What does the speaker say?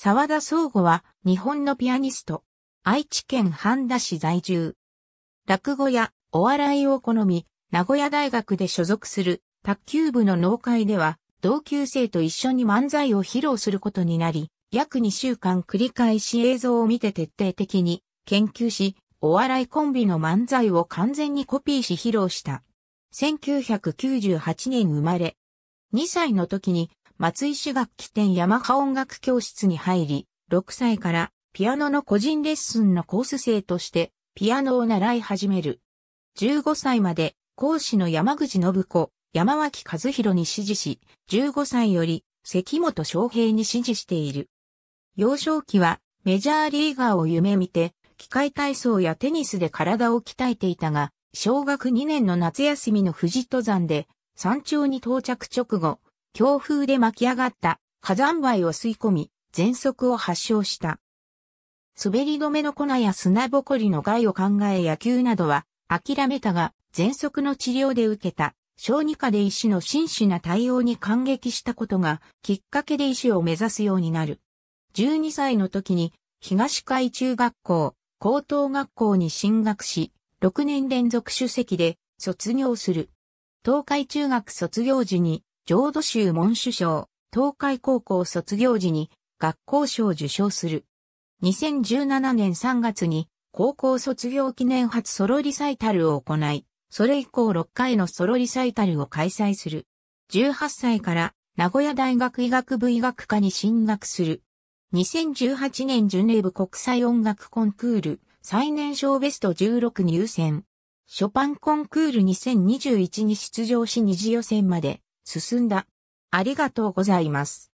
沢田総吾は日本のピアニスト。愛知県半田市在住。落語やお笑いを好み、名古屋大学で所属する卓球部の農会では同級生と一緒に漫才を披露することになり、約2週間繰り返し映像を見て徹底的に研究し、お笑いコンビの漫才を完全にコピーし披露した。1998年生まれ。2歳の時に松井市楽器店ヤマハ音楽教室に入り、6歳からピアノの個人レッスンのコース生としてピアノを習い始める。15歳まで講師の山口信子、山脇和弘に指示し、15歳より関本昌平に指示している。幼少期はメジャーリーガーを夢見て、機械体操やテニスで体を鍛えていたが、小学2年の夏休みの富士登山で、山頂に到着直後、強風で巻き上がった火山灰を吸い込み、喘息を発症した。滑り止めの粉や砂ぼこりの害を考え野球などは諦めたが、喘息の治療で受けた小児科で医師の真摯な対応に感激したことがきっかけで医師を目指すようになる。12歳の時に東海中学校、高等学校に進学し、6年連続主席で卒業する。東海中学卒業時に浄土宗文首相、東海高校卒業時に学校賞を受賞する。2017年3月に高校卒業記念初ソロリサイタルを行い、それ以降6回のソロリサイタルを開催する。18歳から名古屋大学医学部医学科に進学する。2018年ジュネーブ国際音楽コンクール最年少ベスト16入選。ショパンコンクール2021に出場し二次予選まで進んだ。ありがとうございます。